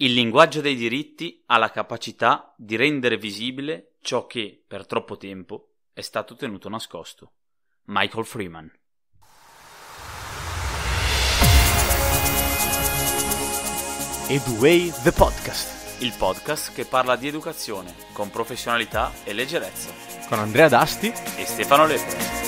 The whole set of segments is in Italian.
Il linguaggio dei diritti ha la capacità di rendere visibile ciò che, per troppo tempo, è stato tenuto nascosto. Michael Freeman Eduway The Podcast. Il podcast che parla di educazione con professionalità e leggerezza. Con Andrea Dasti e Stefano Lepre.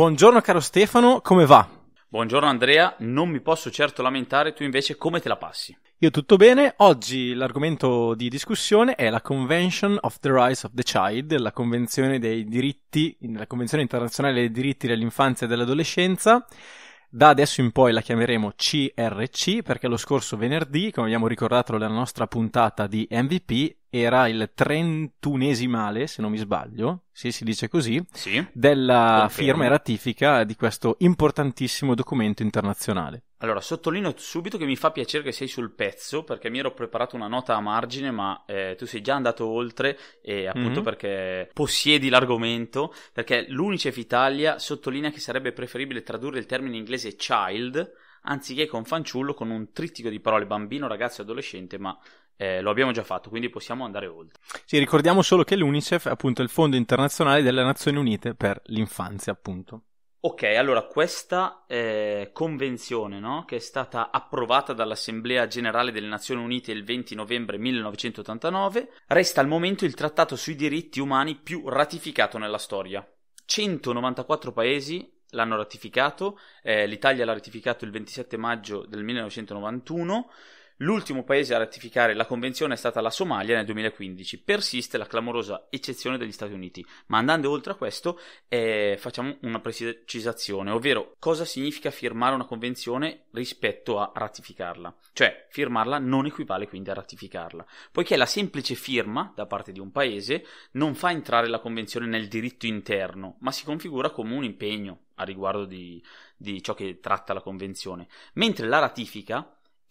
Buongiorno caro Stefano, come va? Buongiorno Andrea, non mi posso certo lamentare, tu invece come te la passi? Io tutto bene, oggi l'argomento di discussione è la Convention of the Rights of the Child, la Convenzione dei diritti, la Convenzione internazionale dei diritti dell'infanzia e dell'adolescenza da adesso in poi la chiameremo CRC perché lo scorso venerdì, come abbiamo ricordato nella nostra puntata di MVP, era il trentunesimale, se non mi sbaglio, sì, si dice così, sì. della Confermo. firma e ratifica di questo importantissimo documento internazionale. Allora, sottolineo subito che mi fa piacere che sei sul pezzo perché mi ero preparato una nota a margine, ma eh, tu sei già andato oltre e appunto mm-hmm. perché possiedi l'argomento, perché l'Unicef Italia sottolinea che sarebbe preferibile tradurre il termine inglese child anziché con fanciullo con un trittico di parole bambino, ragazzo e adolescente, ma eh, lo abbiamo già fatto, quindi possiamo andare oltre. Sì, ricordiamo solo che l'UNICEF è appunto il Fondo Internazionale delle Nazioni Unite per l'Infanzia, appunto. Ok, allora questa eh, convenzione no? che è stata approvata dall'Assemblea generale delle Nazioni Unite il 20 novembre 1989 resta al momento il trattato sui diritti umani più ratificato nella storia. 194 paesi l'hanno ratificato, eh, l'Italia l'ha ratificato il 27 maggio del 1991 L'ultimo paese a ratificare la convenzione è stata la Somalia nel 2015. Persiste la clamorosa eccezione degli Stati Uniti, ma andando oltre a questo eh, facciamo una precisazione, ovvero cosa significa firmare una convenzione rispetto a ratificarla. Cioè, firmarla non equivale quindi a ratificarla, poiché la semplice firma da parte di un paese non fa entrare la convenzione nel diritto interno, ma si configura come un impegno a riguardo di, di ciò che tratta la convenzione, mentre la ratifica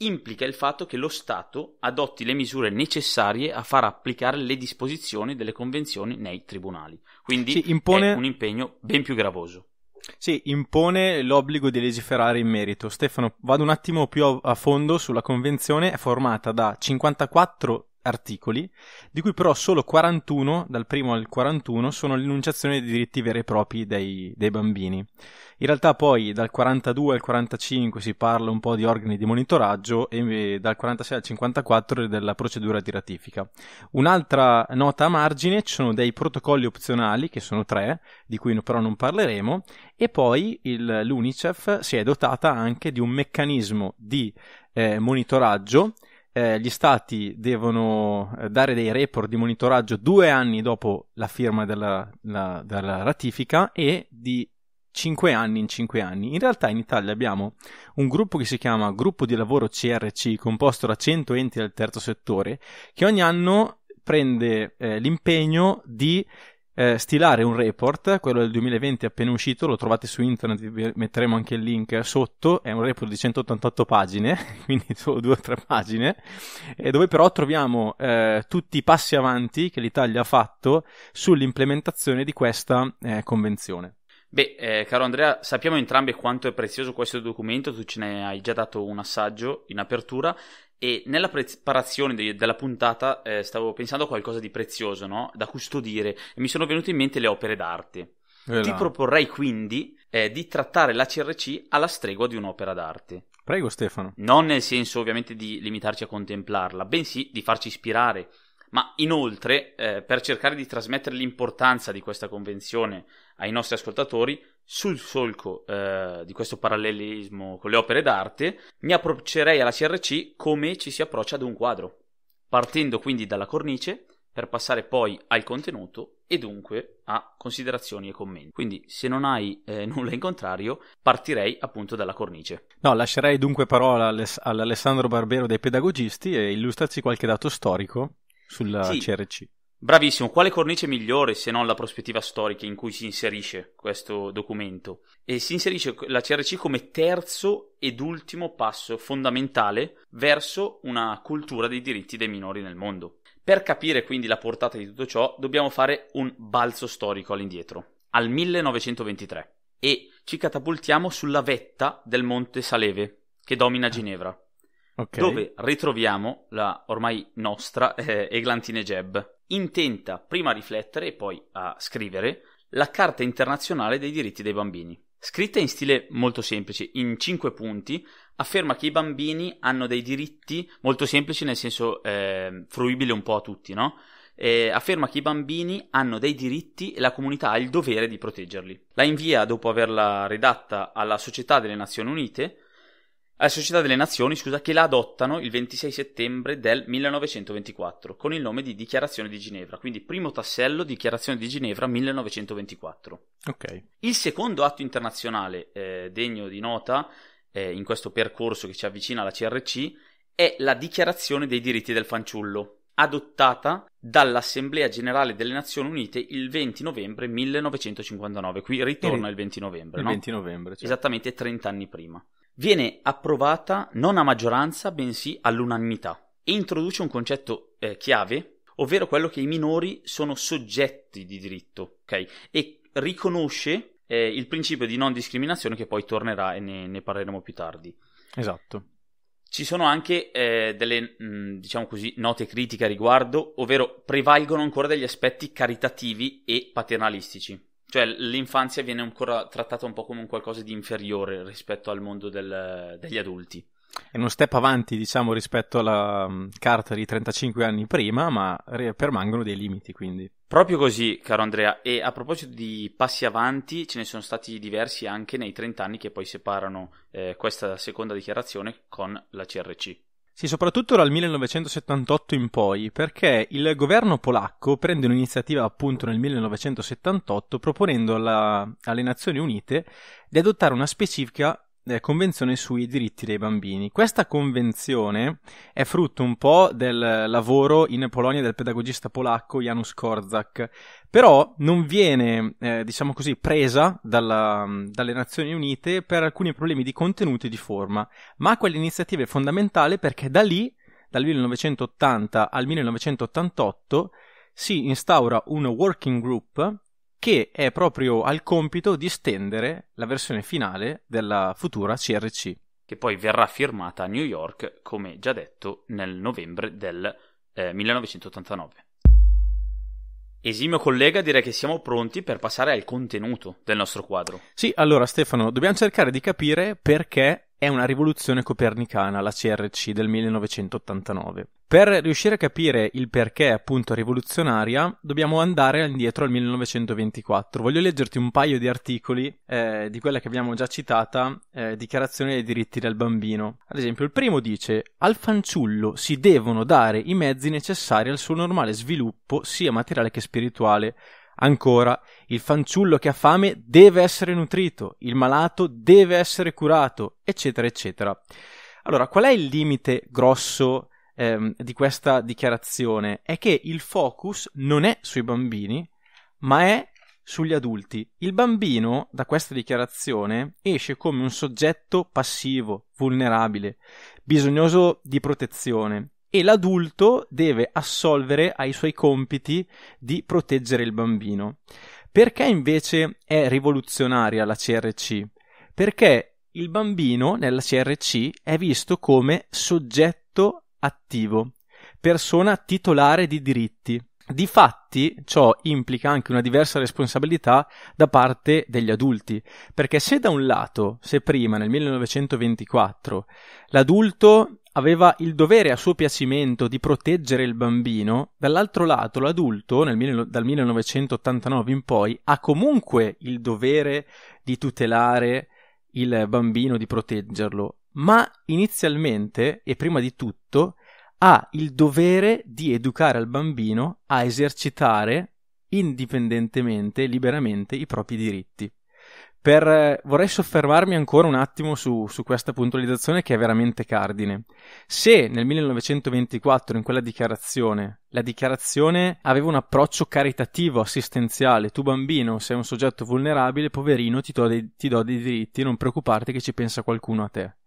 implica il fatto che lo Stato adotti le misure necessarie a far applicare le disposizioni delle convenzioni nei tribunali. Quindi sì, impone... è un impegno ben più gravoso. Sì, impone l'obbligo di legiferare in merito. Stefano, vado un attimo più a fondo sulla convenzione, è formata da 54 articoli, di cui però solo 41, dal primo al 41, sono l'enunciazione dei diritti veri e propri dei, dei, bambini. In realtà poi dal 42 al 45 si parla un po' di organi di monitoraggio e dal 46 al 54 della procedura di ratifica. Un'altra nota a margine ci sono dei protocolli opzionali, che sono tre, di cui però non parleremo, e poi il, l'UNICEF si è dotata anche di un meccanismo di eh, monitoraggio eh, gli stati devono eh, dare dei report di monitoraggio due anni dopo la firma della, la, della ratifica e di cinque anni in cinque anni. In realtà in Italia abbiamo un gruppo che si chiama Gruppo di Lavoro CRC, composto da 100 enti del terzo settore, che ogni anno prende eh, l'impegno di eh, stilare un report, quello del 2020 appena uscito, lo trovate su internet, vi metteremo anche il link sotto, è un report di 188 pagine, quindi solo due o tre pagine, eh, dove però troviamo eh, tutti i passi avanti che l'Italia ha fatto sull'implementazione di questa eh, convenzione. Beh, eh, caro Andrea, sappiamo entrambi quanto è prezioso questo documento, tu ce ne hai già dato un assaggio in apertura e nella preparazione de- della puntata eh, stavo pensando a qualcosa di prezioso, no? Da custodire, e mi sono venute in mente le opere d'arte. Eh Ti proporrei quindi eh, di trattare la CRC alla stregua di un'opera d'arte. Prego, Stefano. Non nel senso ovviamente di limitarci a contemplarla, bensì di farci ispirare. Ma inoltre, eh, per cercare di trasmettere l'importanza di questa convenzione ai nostri ascoltatori, sul solco eh, di questo parallelismo con le opere d'arte, mi approccerei alla CRC come ci si approccia ad un quadro, partendo quindi dalla cornice per passare poi al contenuto e dunque a considerazioni e commenti. Quindi se non hai eh, nulla in contrario, partirei appunto dalla cornice. No, lascerei dunque parola all'Alessandro Barbero dei pedagogisti e illustraci qualche dato storico sulla sì. CRC. Bravissimo, quale cornice migliore se non la prospettiva storica in cui si inserisce questo documento? E si inserisce la CRC come terzo ed ultimo passo fondamentale verso una cultura dei diritti dei minori nel mondo. Per capire quindi la portata di tutto ciò, dobbiamo fare un balzo storico all'indietro, al 1923, e ci catapultiamo sulla vetta del Monte Saleve, che domina ah. Ginevra, okay. dove ritroviamo la ormai nostra eh, Eglantine Jeb intenta prima a riflettere e poi a scrivere la Carta internazionale dei diritti dei bambini. Scritta in stile molto semplice, in cinque punti, afferma che i bambini hanno dei diritti molto semplici, nel senso eh, fruibile un po' a tutti, no? Eh, afferma che i bambini hanno dei diritti e la comunità ha il dovere di proteggerli. La invia, dopo averla redatta, alla Società delle Nazioni Unite, alle Società delle Nazioni scusa, che la adottano il 26 settembre del 1924 con il nome di Dichiarazione di Ginevra, quindi primo tassello Dichiarazione di Ginevra 1924. Okay. Il secondo atto internazionale eh, degno di nota eh, in questo percorso che ci avvicina alla CRC è la Dichiarazione dei diritti del fanciullo, adottata dall'Assemblea Generale delle Nazioni Unite il 20 novembre 1959. Qui ritorna il 20 novembre. Il no? 20 novembre, cioè. Esattamente 30 anni prima viene approvata non a maggioranza bensì all'unanimità e introduce un concetto eh, chiave, ovvero quello che i minori sono soggetti di diritto, ok? E riconosce eh, il principio di non discriminazione che poi tornerà e ne, ne parleremo più tardi. Esatto. Ci sono anche eh, delle, mh, mm, diciamo così, note critiche a riguardo, ovvero prevalgono ancora degli aspetti caritativi e paternalistici. Cioè l'infanzia viene ancora trattata un po' come un qualcosa di inferiore rispetto al mondo del, degli adulti. È uno step avanti, diciamo, rispetto alla um, carta di 35 anni prima, ma re- permangono dei limiti, quindi. Proprio così, caro Andrea. E a proposito di passi avanti, ce ne sono stati diversi anche nei 30 anni che poi separano eh, questa seconda dichiarazione con la CRC. Sì, soprattutto dal 1978 in poi, perché il governo polacco prende un'iniziativa appunto nel 1978 proponendo alla, alle Nazioni Unite di adottare una specifica eh, convenzione sui diritti dei bambini. Questa convenzione è frutto un po' del lavoro in Polonia del pedagogista polacco Janusz Korzak, però non viene, eh, diciamo così, presa dalla, dalle Nazioni Unite per alcuni problemi di contenuto e di forma, ma quell'iniziativa è fondamentale perché da lì, dal 1980 al 1988, si instaura un working group che è proprio al compito di stendere la versione finale della futura CRC. Che poi verrà firmata a New York, come già detto, nel novembre del eh, 1989. Esimio collega, direi che siamo pronti per passare al contenuto del nostro quadro. Sì, allora Stefano, dobbiamo cercare di capire perché è una rivoluzione copernicana la CRC del 1989. Per riuscire a capire il perché appunto rivoluzionaria dobbiamo andare indietro al 1924. Voglio leggerti un paio di articoli eh, di quella che abbiamo già citata, eh, Dichiarazione dei diritti del bambino. Ad esempio il primo dice al fanciullo si devono dare i mezzi necessari al suo normale sviluppo sia materiale che spirituale. Ancora, il fanciullo che ha fame deve essere nutrito, il malato deve essere curato, eccetera, eccetera. Allora, qual è il limite grosso ehm, di questa dichiarazione è che il focus non è sui bambini, ma è sugli adulti. Il bambino, da questa dichiarazione, esce come un soggetto passivo, vulnerabile, bisognoso di protezione e l'adulto deve assolvere ai suoi compiti di proteggere il bambino. Perché invece è rivoluzionaria la CRC? Perché il bambino nella CRC è visto come soggetto attivo, persona titolare di diritti. Difatti, ciò implica anche una diversa responsabilità da parte degli adulti, perché se da un lato, se prima, nel 1924, l'adulto aveva il dovere a suo piacimento di proteggere il bambino, dall'altro lato l'adulto, nel, dal 1989 in poi, ha comunque il dovere di tutelare il bambino, di proteggerlo, ma inizialmente e prima di tutto diritto, ha il dovere di educare al bambino a esercitare indipendentemente, liberamente i propri diritti. Per, eh, vorrei soffermarmi ancora un attimo su, su, questa puntualizzazione che è veramente cardine. Se nel 1924 in quella dichiarazione la dichiarazione aveva un approccio caritativo, assistenziale, tu bambino sei un soggetto vulnerabile, poverino, ti do dei, ti do dei diritti, non preoccuparti che ci pensa qualcuno a te.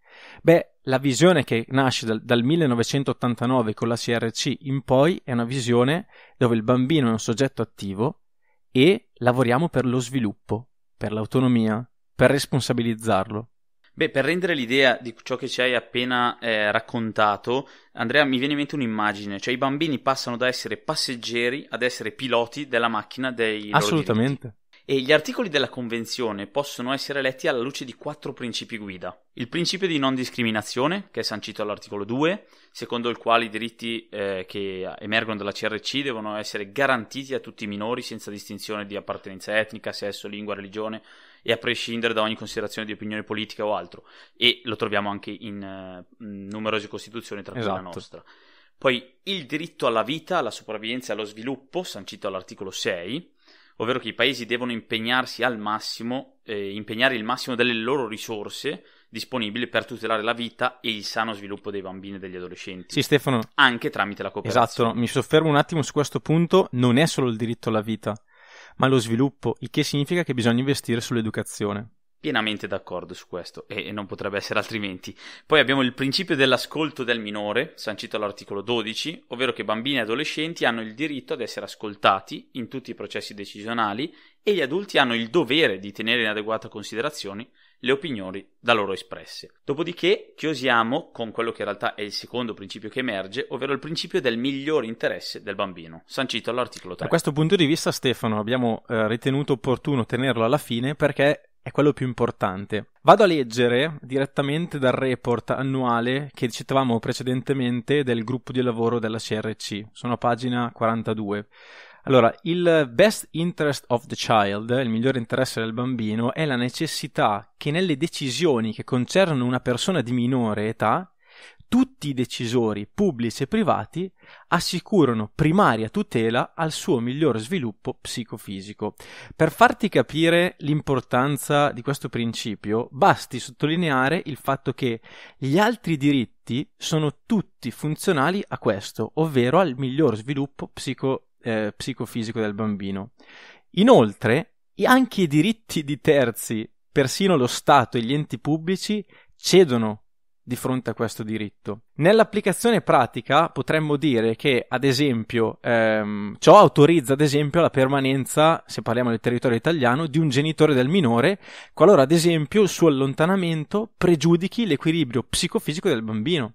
Beh, la visione che nasce dal, dal, 1989 con la CRC in poi è una visione dove il bambino è un soggetto attivo e lavoriamo per lo sviluppo, per l'autonomia, per responsabilizzarlo. Beh, per rendere l'idea di ciò che ci hai appena eh, raccontato, Andrea, mi viene in mente un'immagine, cioè i bambini passano da essere passeggeri ad essere piloti della macchina dei... Assolutamente e gli articoli della Convenzione possono essere letti alla luce di quattro principi guida. Il principio di non discriminazione, che è sancito all'articolo 2, secondo il quale i diritti eh, che emergono dalla CRC devono essere garantiti a tutti i minori senza distinzione di appartenenza etnica, sesso, lingua, religione e a prescindere da ogni considerazione di opinione politica o altro. E lo troviamo anche in eh, numerose costituzioni, tra cui esatto. la nostra. Poi il diritto alla vita, alla sopravvivenza e allo sviluppo, sancito all'articolo 6 ovvero che i paesi devono impegnarsi al massimo, eh, impegnare il massimo delle loro risorse disponibili per tutelare la vita e il sano sviluppo dei bambini e degli adolescenti. Sì, Stefano. Anche tramite la cooperazione. Esatto, mi soffermo un attimo su questo punto, non è solo il diritto alla vita, ma lo sviluppo, il che significa che bisogna investire sull'educazione pienamente d'accordo su questo e non potrebbe essere altrimenti. Poi abbiamo il principio dell'ascolto del minore, sancito all'articolo 12, ovvero che bambini e adolescenti hanno il diritto ad essere ascoltati in tutti i processi decisionali e gli adulti hanno il dovere di tenere in adeguata considerazione le opinioni da loro espresse. Dopodiché chiusiamo con quello che in realtà è il secondo principio che emerge, ovvero il principio del miglior interesse del bambino, sancito all'articolo 3. Da questo punto di vista, Stefano, abbiamo eh, ritenuto opportuno tenerlo alla fine perché è quello più importante. Vado a leggere direttamente dal report annuale che citavamo precedentemente del gruppo di lavoro della CRC, sono a pagina 42. Allora, il best interest of the child, il migliore interesse del bambino, è la necessità che nelle decisioni che concernono una persona di minore età tutti i decisori pubblici e privati assicurano primaria tutela al suo miglior sviluppo psicofisico. Per farti capire l'importanza di questo principio, basti sottolineare il fatto che gli altri diritti sono tutti funzionali a questo, ovvero al miglior sviluppo psico, eh, psicofisico del bambino. Inoltre, anche i diritti di terzi, persino lo Stato e gli enti pubblici, cedono di fronte a questo diritto. Nell'applicazione pratica potremmo dire che, ad esempio, ehm, ciò autorizza, ad esempio, la permanenza, se parliamo del territorio italiano, di un genitore del minore, qualora, ad esempio, il suo allontanamento pregiudichi l'equilibrio psicofisico del bambino.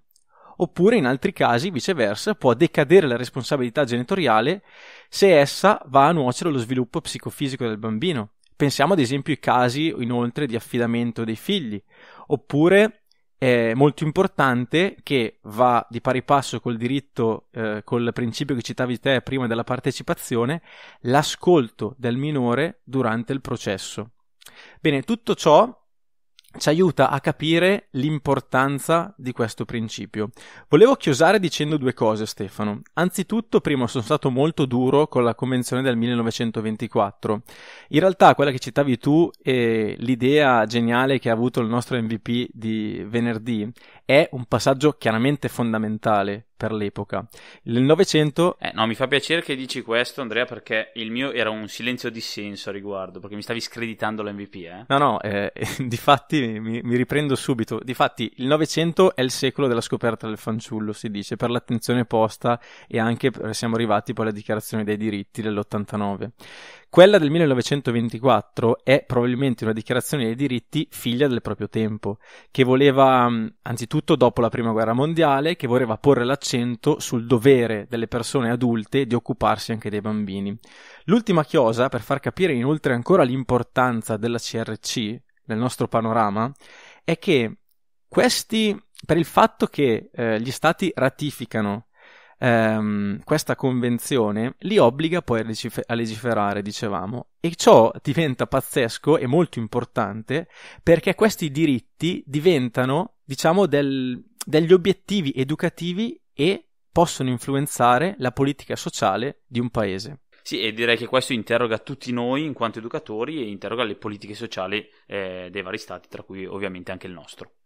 Oppure, in altri casi, viceversa, può decadere la responsabilità genitoriale se essa va a nuocere allo sviluppo psicofisico del bambino. Pensiamo ad esempio ai casi inoltre di affidamento dei figli, oppure è molto importante che va di pari passo col diritto, eh, col principio che citavi te prima della partecipazione, l'ascolto del minore durante il processo. Bene, tutto ciò ci aiuta a capire l'importanza di questo principio. Volevo chiusare dicendo due cose, Stefano. Anzitutto, prima sono stato molto duro con la convenzione del 1924. In realtà, quella che citavi tu e l'idea geniale che ha avuto il nostro MVP di venerdì è un passaggio chiaramente fondamentale per l'epoca. Il Novecento... Eh, no, mi fa piacere che dici questo, Andrea, perché il mio era un silenzio dissenso a riguardo, perché mi stavi screditando l'MVP, eh? No, no, eh, difatti mi, mi riprendo subito. Difatti, il Novecento è il secolo della scoperta del fanciullo, si dice, per l'attenzione posta e anche siamo arrivati poi alla dichiarazione dei diritti dell'89. Quella del 1924 è probabilmente una dichiarazione dei diritti figlia del proprio tempo, che voleva, mm, anzitutto dopo la Prima Guerra Mondiale, che voleva porre l'accento sul dovere delle persone adulte di occuparsi anche dei bambini. L'ultima chiosa, per far capire inoltre ancora l'importanza della CRC nel nostro panorama, è che questi, per il fatto che eh, gli stati ratificano ehm, questa convenzione li obbliga poi a, legif- a legiferare, dicevamo, e ciò diventa pazzesco e molto importante perché questi diritti diventano, diciamo, del, degli obiettivi educativi e possono influenzare la politica sociale di un paese. Sì, e direi che questo interroga tutti noi in quanto educatori e interroga le politiche sociali eh, dei vari stati, tra cui ovviamente anche il nostro.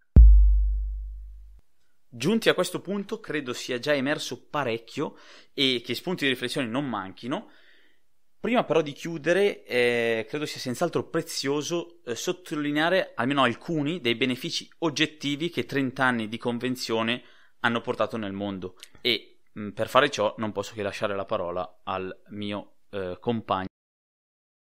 Giunti a questo punto, credo sia già emerso parecchio e che spunti di riflessione non manchino. Prima però di chiudere, eh, credo sia senz'altro prezioso eh, sottolineare almeno alcuni dei benefici oggettivi che 30 anni di convenzione hanno portato nel mondo e mh, mm, per fare ciò non posso che lasciare la parola al mio eh, compagno.